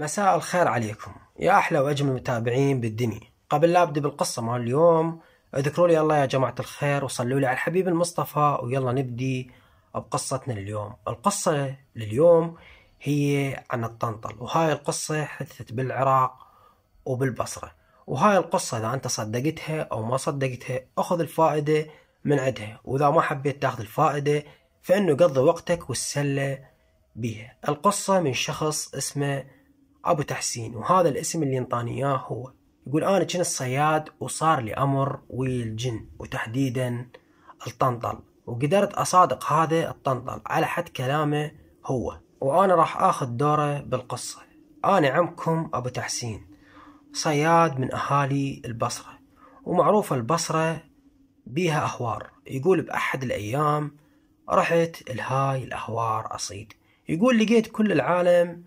مساء الخير عليكم يا أحلى وأجمل متابعين بالدنيا قبل لا أبدأ بالقصة مال اليوم اذكروا لي الله يا جماعة الخير وصلوا لي على الحبيب المصطفى ويلا نبدي بقصتنا لليوم القصة لليوم هي عن الطنطل وهاي القصة حدثت بالعراق وبالبصرة وهاي القصة إذا أنت صدقتها أو ما صدقتها أخذ الفائدة من عدها وإذا ما حبيت تاخذ الفائدة فإنه قضي وقتك والسلة بها القصة من شخص اسمه أبو تحسين وهذا الاسم اللي انطاني إياه هو يقول أنا كنت صياد وصار لي أمر ويا الجن وتحديدا الطنطل وقدرت أصادق هذا الطنطل على حد كلامه هو وأنا راح آخذ دوره بالقصة أنا عمكم أبو تحسين صياد من أهالي البصرة ومعروفة البصرة بيها أهوار يقول بأحد الأيام رحت لهاي الأهوار أصيد يقول لقيت كل العالم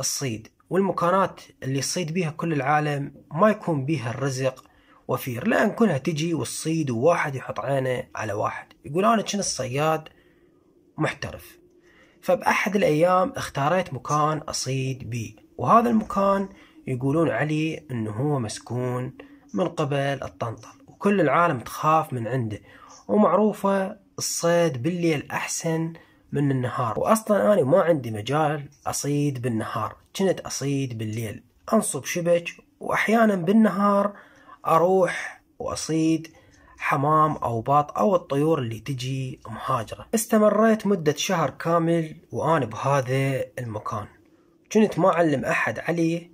الصيد والمكانات اللي يصيد بيها كل العالم ما يكون بيها الرزق وفير لأن كلها تجي والصيد وواحد يحط عينه على واحد يقول أنا كنت صياد محترف فبأحد الأيام اختاريت مكان أصيد بيه وهذا المكان يقولون علي أنه هو مسكون من قبل الطنطل وكل العالم تخاف من عنده ومعروفة الصيد بالليل أحسن من النهار واصلا انا ما عندي مجال اصيد بالنهار كنت اصيد بالليل انصب شبك واحيانا بالنهار اروح واصيد حمام او باط او الطيور اللي تجي مهاجره استمريت مده شهر كامل وانا بهذا المكان كنت ما اعلم احد علي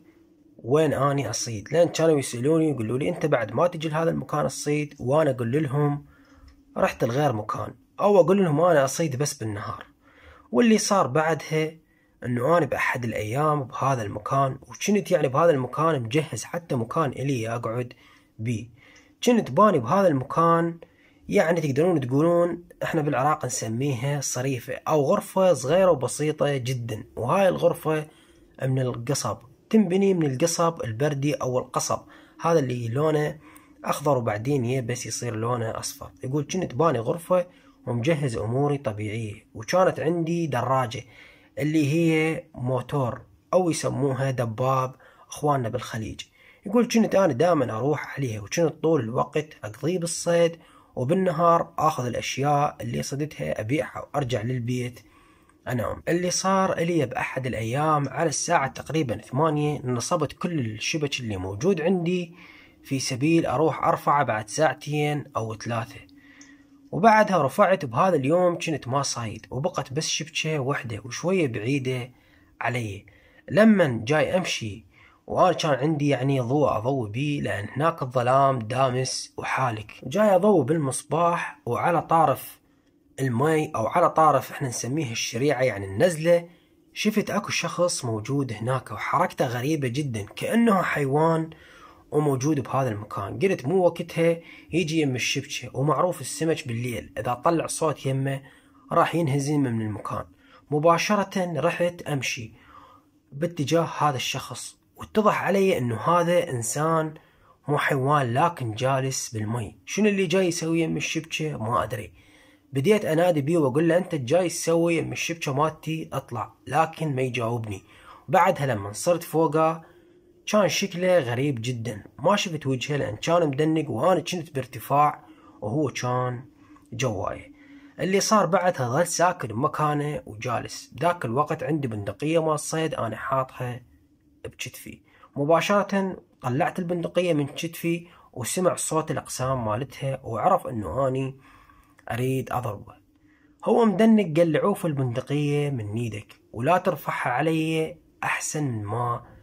وين اني اصيد لان كانوا يسالوني يقولوا لي انت بعد ما تجي لهذا المكان الصيد وانا اقول لهم رحت لغير مكان أو أقول لهم أنا أصيد بس بالنهار واللي صار بعدها أنه أنا بأحد الأيام بهذا المكان وكنت يعني بهذا المكان مجهز حتى مكان إلي أقعد بيه كنت باني بهذا المكان يعني تقدرون تقولون احنا بالعراق نسميها صريفة او غرفة صغيرة وبسيطة جدا وهاي الغرفة من القصب تنبني من القصب البردي او القصب هذا اللي لونه اخضر وبعدين بس يصير لونه اصفر يقول كنت باني غرفة ومجهز اموري طبيعيه وكانت عندي دراجه اللي هي موتور او يسموها دباب اخواننا بالخليج يقول كنت انا دائما اروح عليها وكنت طول الوقت اقضيه بالصيد وبالنهار اخذ الاشياء اللي صدتها ابيعها وارجع للبيت انام اللي صار لي باحد الايام على الساعه تقريبا ثمانية نصبت كل الشبك اللي موجود عندي في سبيل اروح ارفعه بعد ساعتين او ثلاثه وبعدها رفعت بهذا اليوم كنت ما صايد وبقت بس شبكة وحدة وشوية بعيدة علي لما جاي أمشي وأنا كان عندي يعني ضوء أضوي بيه لأن هناك الظلام دامس وحالك جاي أضوي بالمصباح وعلى طرف المي أو على طرف احنا نسميه الشريعة يعني النزلة شفت أكو شخص موجود هناك وحركته غريبة جدا كأنه حيوان وموجود بهذا المكان قلت مو وقتها يجي يم الشبكة ومعروف السمك بالليل إذا طلع صوت يمه راح ينهز يمه من المكان مباشرة رحت أمشي باتجاه هذا الشخص واتضح علي أنه هذا إنسان مو حيوان لكن جالس بالمي شنو اللي جاي يسوي يم الشبكة ما أدري بديت أنادي بيه وأقول له أنت جاي تسوي يم الشبكة مالتي أطلع لكن ما يجاوبني بعدها لما صرت فوقه كان شكله غريب جدا ما شفت وجهه لأن كان مدنق وأنا كنت بارتفاع وهو كان جواي اللي صار بعدها ظل ساكن بمكانه وجالس ذاك الوقت عندي بندقية مال صيد أنا حاطها بكتفي مباشرة طلعت البندقية من كتفي وسمع صوت الأقسام مالتها وعرف أنه أني أريد أضربه هو مدنق قال عوف البندقية من نيدك ولا ترفعها علي أحسن ما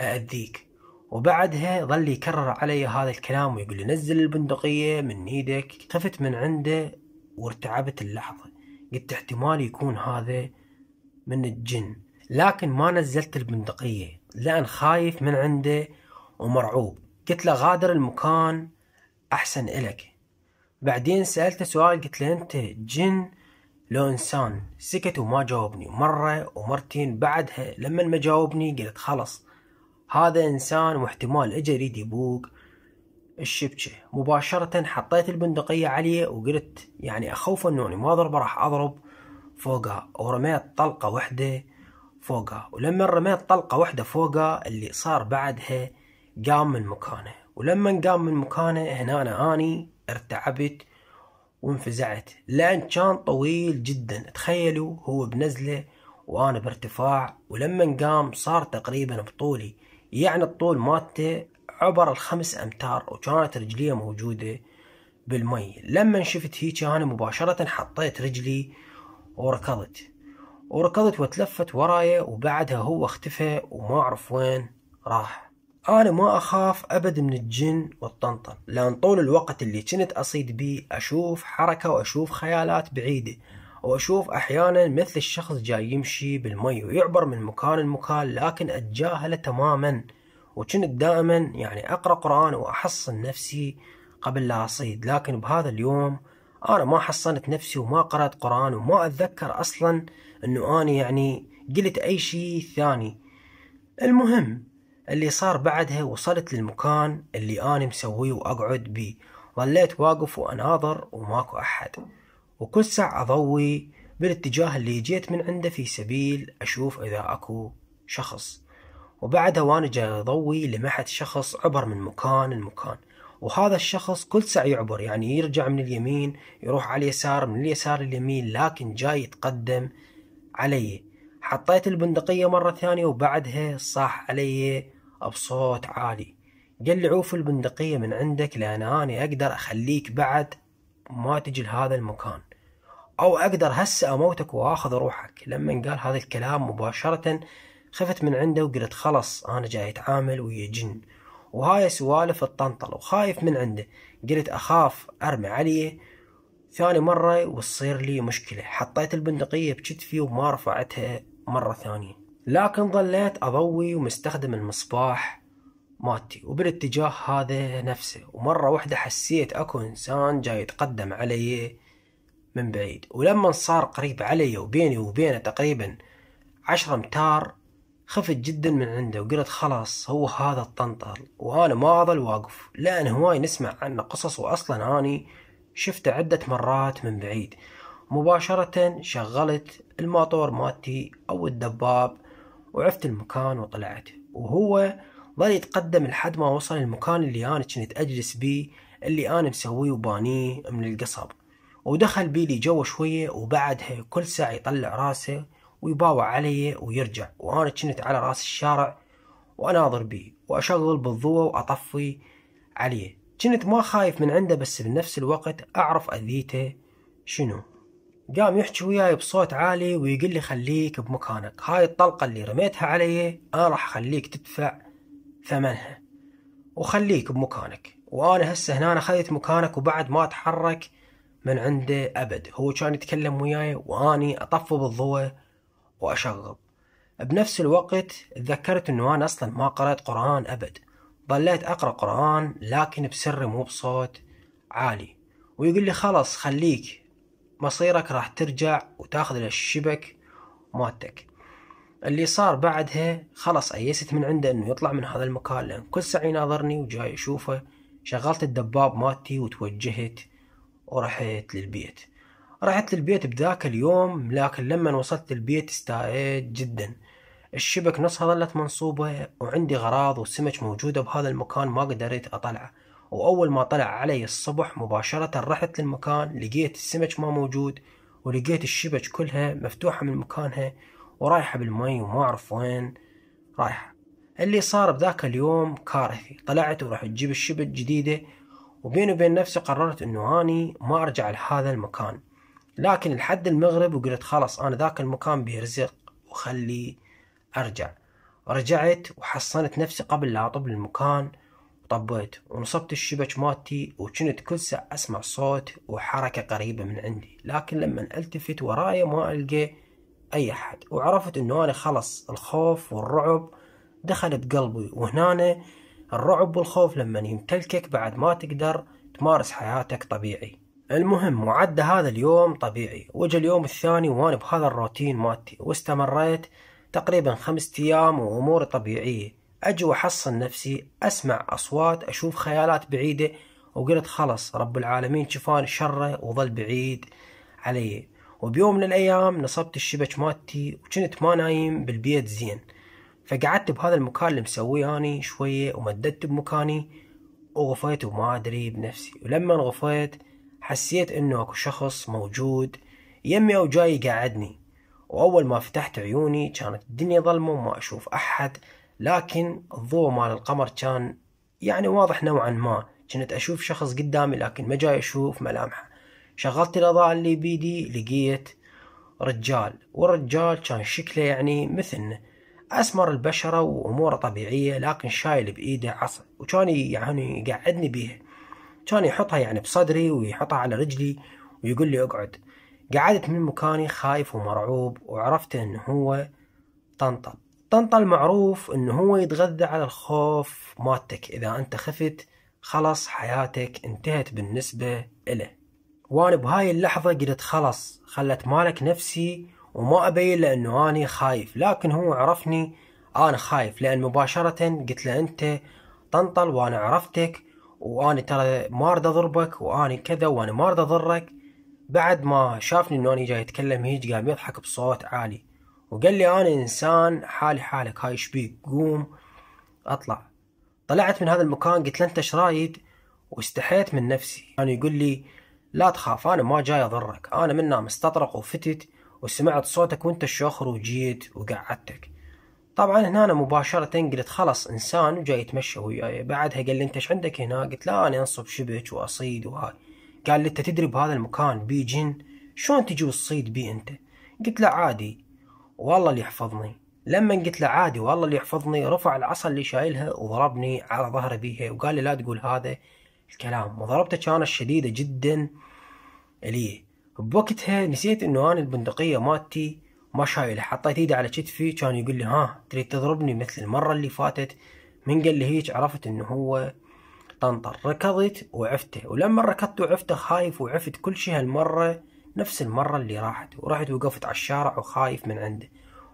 أأذيك وبعدها ظل يكرر علي هذا الكلام ويقول لي نزل البندقية من ايدك خفت من عنده وارتعبت اللحظة قلت احتمال يكون هذا من الجن لكن ما نزلت البندقية لأن خايف من عنده ومرعوب قلت له غادر المكان أحسن إلك بعدين سألته سؤال قلت له أنت جن لو إنسان سكت وما جاوبني مرة ومرتين بعدها لما ما جاوبني قلت خلص هذا انسان واحتمال اجى يريد يبوق الشبكه مباشره حطيت البندقيه عليه وقلت يعني اخوف انوني ما ضربه راح اضرب فوقها ورميت طلقه واحده فوقها ولما رميت طلقه واحده فوقها اللي صار بعدها قام من مكانه ولما قام من مكانه هنا أنا اني ارتعبت وانفزعت لان كان طويل جدا تخيلوا هو بنزله وانا بارتفاع ولما قام صار تقريبا بطولي يعني الطول مالته عبر الخمس أمتار وكانت رجليه موجودة بالمي لما شفت هيك أنا مباشرة حطيت رجلي وركضت وركضت وتلفت ورايا وبعدها هو اختفى وما أعرف وين راح أنا ما أخاف أبد من الجن والطنطن لأن طول الوقت اللي كنت أصيد بيه أشوف حركة وأشوف خيالات بعيدة واشوف احيانا مثل الشخص جاي يمشي بالمي ويعبر من مكان لمكان لكن اتجاهله تماما وكنت دائما يعني اقرا قران واحصن نفسي قبل لا اصيد لكن بهذا اليوم انا ما حصنت نفسي وما قرات قران وما اتذكر اصلا انه انا يعني قلت اي شيء ثاني المهم اللي صار بعدها وصلت للمكان اللي انا مسويه واقعد بيه ظليت واقف واناظر وماكو احد وكل ساعة أضوي بالاتجاه اللي جيت من عنده في سبيل أشوف إذا أكو شخص وبعدها وأنا جاي أضوي لمحت شخص عبر من مكان لمكان وهذا الشخص كل ساعة يعبر يعني يرجع من اليمين يروح على اليسار من اليسار لليمين لكن جاي يتقدم علي حطيت البندقية مرة ثانية وبعدها صاح علي بصوت عالي قال لي عوف البندقية من عندك لأن أنا أقدر أخليك بعد ما تجي لهذا المكان أو أقدر هسه أموتك وآخذ روحك لما قال هذا الكلام مباشرة خفت من عنده وقلت خلص أنا جاي أتعامل ويا جن وهاي سوالف الطنطل وخايف من عنده قلت أخاف أرمي عليه ثاني مرة وتصير لي مشكلة حطيت البندقية بكتفي وما رفعتها مرة ثانية لكن ظليت أضوي ومستخدم المصباح مالتي وبالاتجاه هذا نفسه ومرة واحدة حسيت اكو انسان جاي يتقدم علي من بعيد ولما صار قريب علي وبيني وبينه تقريبا عشرة متار خفت جدا من عنده وقلت خلاص هو هذا الطنطل وانا ما اظل واقف لان هواي نسمع عنه قصص واصلا اني شفته عدة مرات من بعيد مباشرة شغلت الماطور مالتي او الدباب وعفت المكان وطلعت وهو ظل يتقدم لحد ما وصل المكان اللي أنا كنت أجلس بيه اللي أنا مسويه وبانيه من القصب ودخل بي لي جوا شوية وبعدها كل ساعة يطلع راسه ويباوع علي ويرجع وأنا كنت على راس الشارع وأناظر بيه وأشغل بالضوء وأطفي عليه كنت ما خايف من عنده بس بنفس الوقت أعرف أذيته شنو قام يحكي وياي بصوت عالي ويقول لي خليك بمكانك هاي الطلقة اللي رميتها علي أنا راح أخليك تدفع ثمنها وخليك بمكانك وانا هسه هنا اخذت مكانك وبعد ما اتحرك من عنده ابد هو كان يتكلم وياي واني اطفو بالضوء واشغب بنفس الوقت تذكرت انه انا اصلا ما قرأت قرآن ابد ضليت اقرأ قرآن لكن بسر مو بصوت عالي ويقول لي خلاص خليك مصيرك راح ترجع وتاخذ الشبك مالتك اللي صار بعدها خلاص أيست من عنده انه يطلع من هذا المكان لان كل ساعة يناظرني وجاي اشوفه شغلت الدباب مالتي وتوجهت ورحت للبيت رحت للبيت بذاك اليوم لكن لما وصلت البيت استائيت جدا الشبك نصها ظلت منصوبة وعندي غراض وسمك موجودة بهذا المكان ما قدرت أطلعه وأول ما طلع علي الصبح مباشرة رحت للمكان لقيت السمك ما موجود ولقيت الشبك كلها مفتوحة من مكانها ورايحة بالمي وما أعرف وين رايحة اللي صار بذاك اليوم كارثي طلعت ورحت تجيب الشبت جديدة وبيني وبين نفسي قررت أنه أني ما أرجع لهذا المكان لكن لحد المغرب وقلت خلاص أنا ذاك المكان بيرزق وخلي أرجع رجعت وحصنت نفسي قبل لا أطب المكان وطبيت ونصبت الشبك مالتي وكنت كل ساعة أسمع صوت وحركة قريبة من عندي لكن لما ألتفت وراي ما ألقى اي احد وعرفت انه انا خلص الخوف والرعب دخل بقلبي وهنا الرعب والخوف لما يمتلكك بعد ما تقدر تمارس حياتك طبيعي المهم وعدى هذا اليوم طبيعي وجا اليوم الثاني وانا بهذا الروتين مالتي واستمريت تقريبا خمسة ايام واموري طبيعية اجي واحصن نفسي اسمع اصوات اشوف خيالات بعيدة وقلت خلص رب العالمين شفان شره وظل بعيد علي وبيوم من الأيام نصبت الشبك مالتي وكنت ما نايم بالبيت زين فقعدت بهذا المكان اللي مسويه أني شوية ومددت بمكاني وغفيت وما أدري بنفسي ولما غفيت حسيت إنه أكو شخص موجود يمي أو جاي يقعدني وأول ما فتحت عيوني كانت الدنيا ظلمة وما أشوف أحد لكن الضوء مال القمر كان يعني واضح نوعا ما كنت أشوف شخص قدامي لكن ما جاي أشوف ملامحه شغلت الاضاءة اللي بيدي لقيت رجال والرجال كان شكله يعني مثلنا اسمر البشرة واموره طبيعية لكن شايل بايده عصا وكان يعني يقعدني بيها كان يحطها يعني بصدري ويحطها على رجلي ويقول لي اقعد قعدت من مكاني خايف ومرعوب وعرفت انه هو طنطل طنطل معروف انه هو يتغذى على الخوف مالتك اذا انت خفت خلص حياتك انتهت بالنسبة له وانا بهاي اللحظة قلت خلص خلت مالك نفسي وما ابين لانه اني خايف لكن هو عرفني انا خايف لان مباشرة قلت له انت طنطل وانا عرفتك واني ترى ما ارد اضربك واني كذا وانا ما ارد اضرك بعد ما شافني انه اني جاي اتكلم هيج قام يضحك بصوت عالي وقال لي انا انسان حالي حالك هاي شبيك قوم اطلع طلعت من هذا المكان قلت له انت ايش رايد واستحيت من نفسي كان يعني يقول لي لا تخاف أنا ما جاي أضرك أنا من نام استطرق وفتت وسمعت صوتك وانت الشخر وجيت وقعدتك طبعا هنا أنا مباشرة قلت خلص إنسان وجاي يتمشى وياي بعدها قال لي أنت ايش عندك هنا قلت لا أنا أنصب شبك وأصيد وهاي قال لي أنت تدري بهذا المكان بي جن شلون تجي وتصيد بي أنت قلت له عادي والله اللي يحفظني لما قلت له عادي والله اللي يحفظني رفع العصا اللي شايلها وضربني على ظهري بيها وقال لي لا تقول هذا الكلام وضربته كانت شديدة جدا إليه بوقتها نسيت انه انا البندقية مالتي ما شايلة حطيت ايده على كتفي كان يقول لي ها تريد تضربني مثل المرة اللي فاتت من قال لي هيك عرفت انه هو طنطر ركضت وعفته ولما ركضت وعفته خايف وعفت كل شيء هالمرة نفس المرة اللي راحت ورحت وقفت على الشارع وخايف من عنده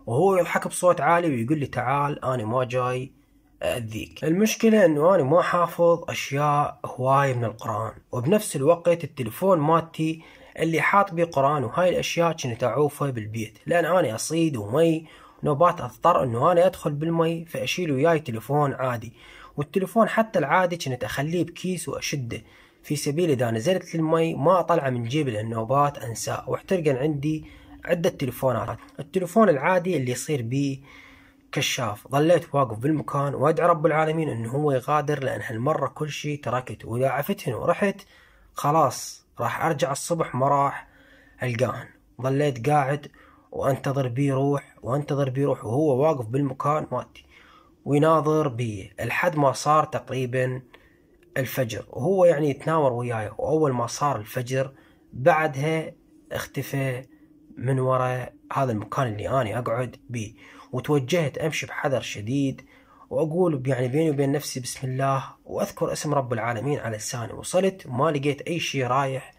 وهو يضحك بصوت عالي ويقول لي تعال انا ما جاي أذيك المشكلة أنه أنا ما حافظ أشياء هواية من القرآن وبنفس الوقت التلفون مالتي اللي حاط بيه قرآن وهاي الأشياء كنت أعوفها بالبيت لأن أنا أصيد ومي نوبات أضطر أنه أنا أدخل بالمي فأشيل وياي تلفون عادي والتلفون حتى العادي كنت أخليه بكيس وأشده في سبيل إذا نزلت للمي ما أطلعه من جيب النوبات أنساه واحترقن عندي عدة تلفونات التلفون العادي اللي يصير بيه كشاف ظليت واقف بالمكان وادعي رب العالمين انه هو يغادر لان هالمره كل شيء تركت واذا عفتهن ورحت خلاص راح ارجع الصبح ما راح القاهن ظليت قاعد وانتظر بيه يروح وانتظر بيه يروح وهو واقف بالمكان مالتي ويناظر بي لحد ما صار تقريبا الفجر وهو يعني يتناور وياي واول ما صار الفجر بعدها اختفى من وراء هذا المكان اللي انا اقعد بيه وتوجهت أمشي بحذر شديد وأقول يعني بيني وبين نفسي بسم الله وأذكر اسم رب العالمين على لساني وصلت وما لقيت أي شيء رايح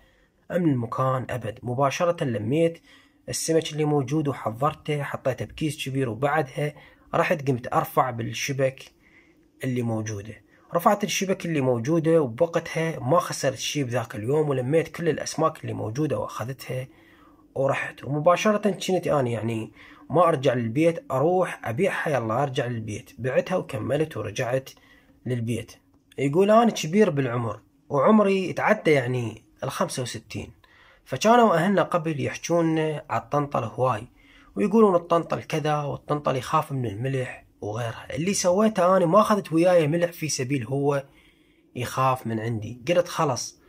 من المكان أبد مباشرة لميت السمك اللي موجود وحضرته حطيته بكيس كبير وبعدها رحت قمت أرفع بالشبك اللي موجوده رفعت الشبك اللي موجودة وبوقتها ما خسرت شيء بذاك اليوم ولميت كل الأسماك اللي موجودة وأخذتها ورحت ومباشرة كنت أنا يعني ما أرجع للبيت أروح أبيعها يلا أرجع للبيت بعتها وكملت ورجعت للبيت يقول أنا كبير بالعمر وعمري تعدى يعني الخمسة وستين فكانوا أهلنا قبل يحجون على الطنطل هواي ويقولون الطنطل كذا والطنطل يخاف من الملح وغيرها اللي سويته أنا ما أخذت وياي ملح في سبيل هو يخاف من عندي قلت خلص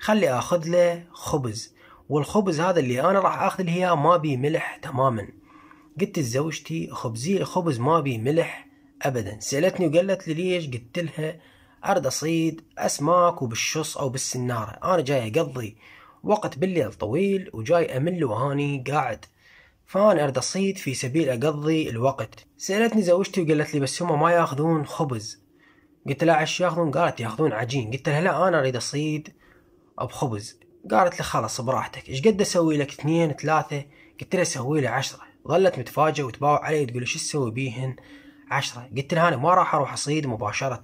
خلي أخذ له خبز والخبز هذا اللي أنا راح أخذ له إياه ما بيه ملح تماما قلت لزوجتي خبزي الخبز ما بيه ملح ابدا سالتني وقالت لي ليش قلت لها ارد اصيد اسماك وبالشص او بالسناره انا جاي اقضي وقت بالليل طويل وجاي امل وهاني قاعد فانا ارد اصيد في سبيل اقضي الوقت سالتني زوجتي وقالت لي بس هم ما ياخذون خبز قلت لها عش ياخذون قالت ياخذون عجين قلت لها لا انا اريد اصيد بخبز قالت لي خلاص براحتك ايش قد اسوي لك اثنين ثلاثه قلت لها سوي لي عشره ظلت متفاجئة وتباوع علي تقول شو تسوي بيهن عشرة قلت لها أنا ما راح أروح أصيد مباشرة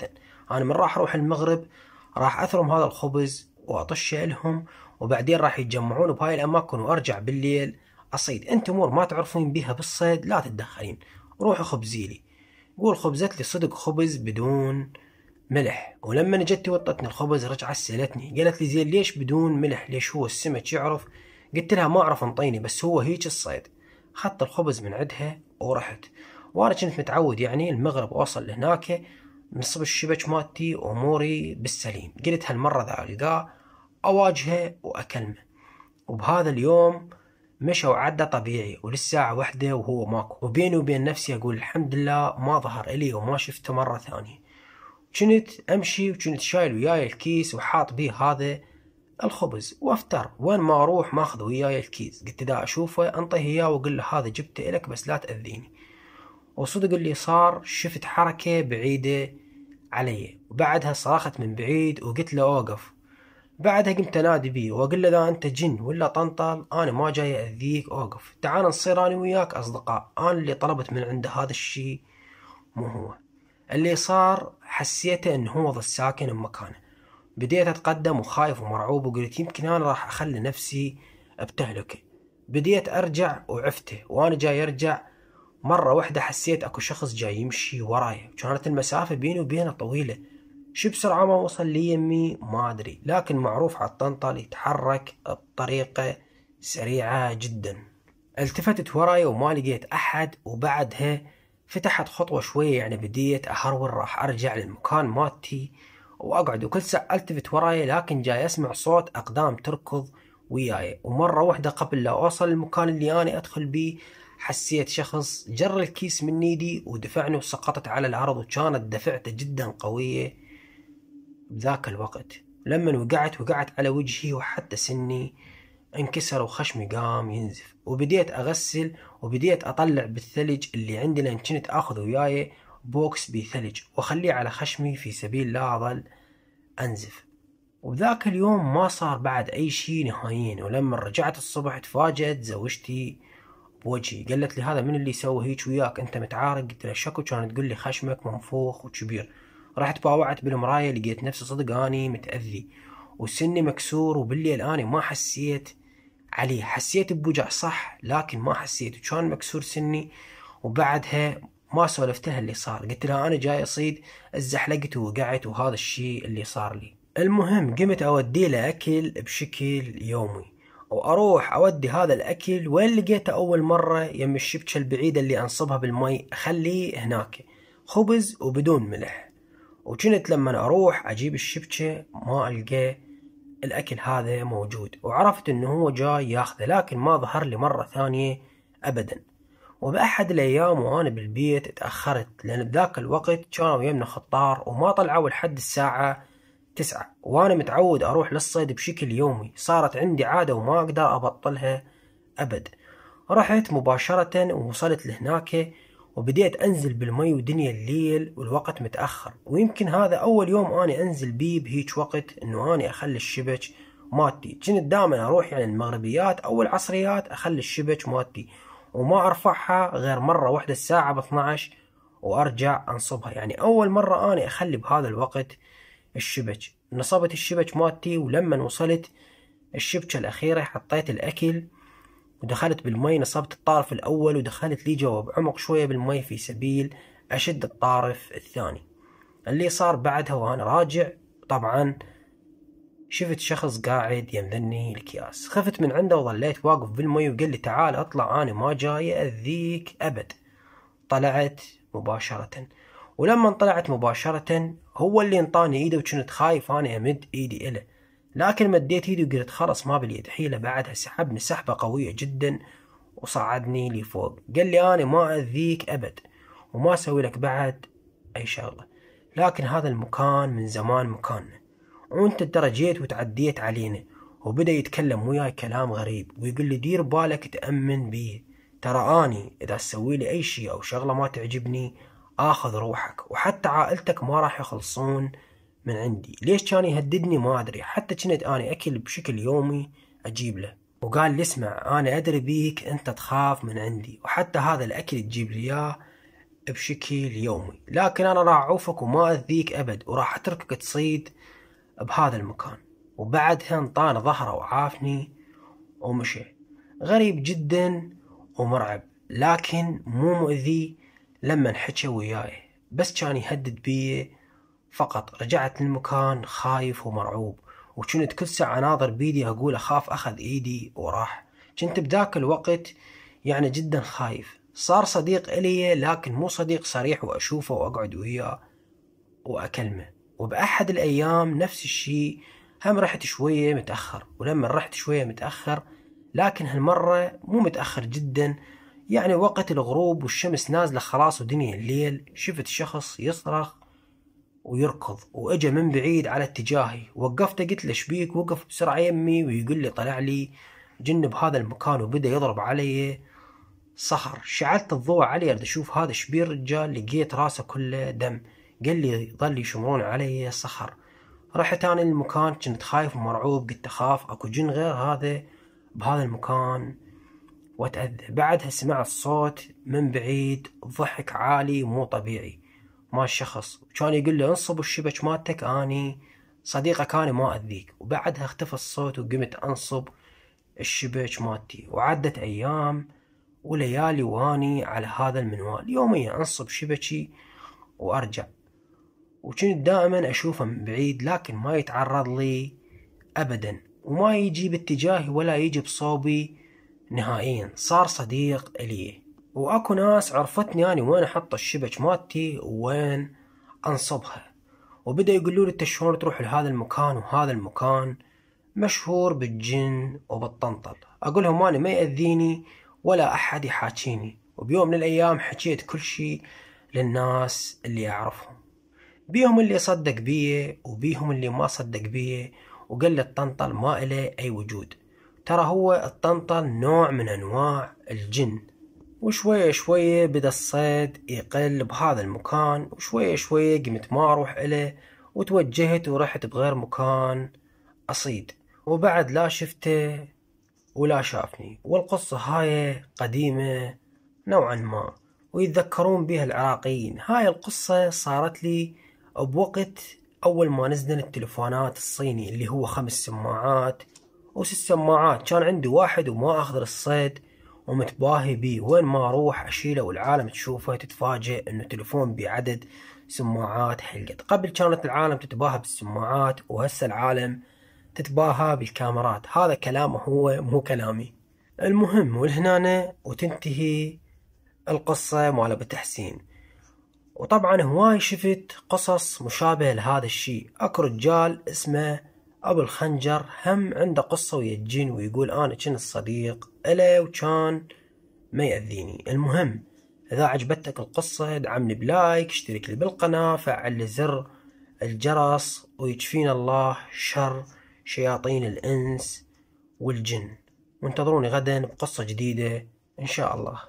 أنا من راح أروح المغرب راح أثرم هذا الخبز وأطشه لهم وبعدين راح يتجمعون بهاي الأماكن وأرجع بالليل أصيد أنت أمور ما تعرفين بها بالصيد لا تتدخلين روحي خبزيلي قول خبزت لي صدق خبز بدون ملح ولما نجت وطتني الخبز رجعت سألتني قالت لي زين ليش بدون ملح ليش هو السمك يعرف قلت لها ما أعرف انطيني بس هو هيك الصيد حط الخبز من عندها ورحت وانا كنت متعود يعني المغرب اوصل لهناك نصب الشبك مالتي واموري بالسليم قلت هالمره ذا القاه اواجهه واكلمه وبهذا اليوم مشى وعدى طبيعي وللساعة واحدة وهو ماكو وبيني وبين نفسي أقول الحمد لله ما ظهر إلي وما شفته مرة ثانية كنت أمشي وكنت شايل وياي الكيس وحاط بيه هذا الخبز وافطر وين ما اروح ماخذ وياي الكيس قلت اذا اشوفه انطيه اياه واقول له هذا جبته لك بس لا تاذيني وصدق اللي صار شفت حركة بعيدة علي وبعدها صرخت من بعيد وقلت له اوقف بعدها قمت انادي بيه واقول له اذا انت جن ولا طنطل انا ما جاي اذيك اوقف تعال نصير انا وياك اصدقاء انا اللي طلبت من عنده هذا الشي مو هو اللي صار حسيته انه هو ظل ساكن بمكانه بديت أتقدم وخايف ومرعوب وقلت يمكن أنا راح أخلي نفسي بتهلكة بديت أرجع وعفته وأنا جاي أرجع مرة واحدة حسيت أكو شخص جاي يمشي وراي كانت المسافة بيني وبينه طويلة شو بسرعة ما وصل لي يمي ما أدري لكن معروف على الطنطل يتحرك بطريقة سريعة جدا التفتت وراي وما لقيت أحد وبعدها فتحت خطوة شوية يعني بديت أهرول راح أرجع للمكان مالتي واقعد وكل ساعة التفت وراي لكن جاي اسمع صوت اقدام تركض وياي ومرة واحدة قبل لا اوصل المكان اللي انا ادخل بيه حسيت شخص جر الكيس من ايدي ودفعني وسقطت على الارض وكانت دفعته جدا قوية بذاك الوقت لما وقعت وقعت على وجهي وحتى سني انكسر وخشمي قام ينزف وبديت اغسل وبديت اطلع بالثلج اللي عندي لان كنت اخذ وياي بوكس بثلج وأخليه على خشمي في سبيل لا أظل أنزف وبذاك اليوم ما صار بعد أي شيء نهائيا ولما رجعت الصبح تفاجأت زوجتي بوجهي قالت لي هذا من اللي يسوي هيك وياك انت متعارك قلت لها شكو كانت تقول لي خشمك منفوخ وكبير رحت باوعت بالمراية لقيت نفسي صدق اني متأذي وسني مكسور وبالليل اني ما حسيت عليه حسيت بوجع صح لكن ما حسيت وكان مكسور سني وبعدها ما سولفتها اللي صار قلت لها انا جاي اصيد ازحلقت ووقعت وهذا الشيء اللي صار لي المهم قمت اودي له اكل بشكل يومي واروح اودي هذا الاكل وين لقيته اول مره يم الشبكه البعيده اللي انصبها بالمي اخليه هناك خبز وبدون ملح وكنت لما اروح اجيب الشبكه ما القى الاكل هذا موجود وعرفت انه هو جاي ياخذه لكن ما ظهر لي مره ثانيه ابدا وبأحد الأيام وأنا بالبيت اتأخرت لأن بذاك الوقت كانوا يمنا خطار وما طلعوا لحد الساعة تسعة وأنا متعود أروح للصيد بشكل يومي صارت عندي عادة وما أقدر أبطلها أبد رحت مباشرة ووصلت لهناك وبديت أنزل بالمي ودنيا الليل والوقت متأخر ويمكن هذا أول يوم أنا أنزل بيه بهيج وقت أنه أنا أخلي الشبك مالتي كنت دائما أروح يعني المغربيات أو العصريات أخلي الشبك مالتي وما ارفعها غير مرة واحدة الساعة ب 12 وارجع انصبها يعني اول مرة اني اخلي بهذا الوقت الشبك نصبت الشبك مالتي ولما وصلت الشبكة الاخيرة حطيت الاكل ودخلت بالمي نصبت الطرف الاول ودخلت لي جوا بعمق شوية بالمي في سبيل اشد الطرف الثاني اللي صار بعدها وانا راجع طبعا شفت شخص قاعد يمذني الكياس خفت من عنده وظليت واقف بالمي وقال لي تعال اطلع انا ما جاي اذيك ابد طلعت مباشرة ولما طلعت مباشرة هو اللي انطاني ايده وكنت خايف انا امد ايدي اله لكن مديت ايدي وقلت خلص ما باليد حيلة بعدها سحبني سحبة قوية جدا وصعدني لفوق قال لي انا ما اذيك ابد وما اسوي لك بعد اي شغلة لكن هذا المكان من زمان مكاننا وانت ترى جيت وتعديت علينا وبدا يتكلم وياي كلام غريب ويقول لي دير بالك تأمن بي ترى اني اذا تسوي لي اي شيء او شغله ما تعجبني اخذ روحك وحتى عائلتك ما راح يخلصون من عندي ليش كان يهددني ما ادري حتى كنت اني اكل بشكل يومي اجيب له وقال لي اسمع انا ادري بيك انت تخاف من عندي وحتى هذا الاكل تجيب لي اياه بشكل يومي لكن انا راح اعوفك وما اذيك ابد وراح اتركك تصيد بهذا المكان وبعدها انطان ظهره وعافني ومشي غريب جدا ومرعب لكن مو مؤذي لما حكى وياي بس كان يهدد بي فقط رجعت للمكان خايف ومرعوب وكنت كل ساعة ناظر بيدي أقول أخاف أخذ إيدي وراح كنت بذاك الوقت يعني جدا خايف صار صديق إلي لكن مو صديق صريح وأشوفه وأقعد وياه وأكلمه وبأحد الأيام نفس الشيء هم رحت شوية متأخر ولما رحت شوية متأخر لكن هالمرة مو متأخر جدا يعني وقت الغروب والشمس نازلة خلاص ودنيا الليل شفت شخص يصرخ ويركض وإجا من بعيد على اتجاهي وقفته قلت له شبيك وقف بسرعة يمي ويقول لي طلع لي جن بهذا المكان وبدأ يضرب علي صخر شعلت الضوء علي أريد أشوف هذا شبير الرجال لقيت راسه كله دم قال لي ظل يشمرون علي الصخر رحت أنا المكان كنت خايف ومرعوب قلت أخاف أكو جن غير هذا بهذا المكان وتأذى بعدها سمعت صوت من بعيد ضحك عالي مو طبيعي ما الشخص كان يقول له انصب الشبك مالتك اني صديقك اني ما اذيك وبعدها اختفى الصوت وقمت انصب الشبك مالتي وعدت ايام وليالي واني على هذا المنوال يوميا انصب شبكي وارجع وكنت دائما أشوفه من بعيد لكن ما يتعرض لي أبدا وما يجي باتجاهي ولا يجي بصوبي نهائيا صار صديق لي وأكو ناس عرفتني اني وين أحط الشبك مالتي وين أنصبها وبدأ يقولوا لي أنت شلون تروح لهذا المكان وهذا المكان مشهور بالجن وبالطنطل أقول لهم أنا ما يأذيني ولا أحد يحاكيني وبيوم من الأيام حكيت كل شيء للناس اللي أعرفهم بيهم اللي صدق بيه وبيهم اللي ما صدق بيه وقال الطنطل ما إله أي وجود ترى هو الطنطل نوع من أنواع الجن وشوية شوية بدا الصيد يقل بهذا المكان وشوية شوية قمت ما أروح إله وتوجهت ورحت بغير مكان أصيد وبعد لا شفته ولا شافني والقصة هاي قديمة نوعا ما ويتذكرون بها العراقيين هاي القصة صارت لي بوقت أول ما نزل التلفونات الصيني اللي هو خمس سماعات وست سماعات كان عندي واحد وما أخضر الصيد ومتباهي بيه وين ما أروح أشيله والعالم تشوفه تتفاجئ إنه تلفون بعدد سماعات حلقت قبل كانت العالم تتباهى بالسماعات وهسه العالم تتباهى بالكاميرات هذا كلامه هو مو كلامي المهم والهنانة وتنتهي القصة مال أبو تحسين وطبعا هواي شفت قصص مشابهة لهذا الشيء اكو رجال اسمه ابو الخنجر هم عنده قصة ويا الجن ويقول انا كنت صديق اله وكان ما يأذيني المهم اذا عجبتك القصة ادعمني بلايك اشترك لي بالقناة فعل زر الجرس ويجفينا الله شر شياطين الانس والجن وانتظروني غدا بقصة جديدة ان شاء الله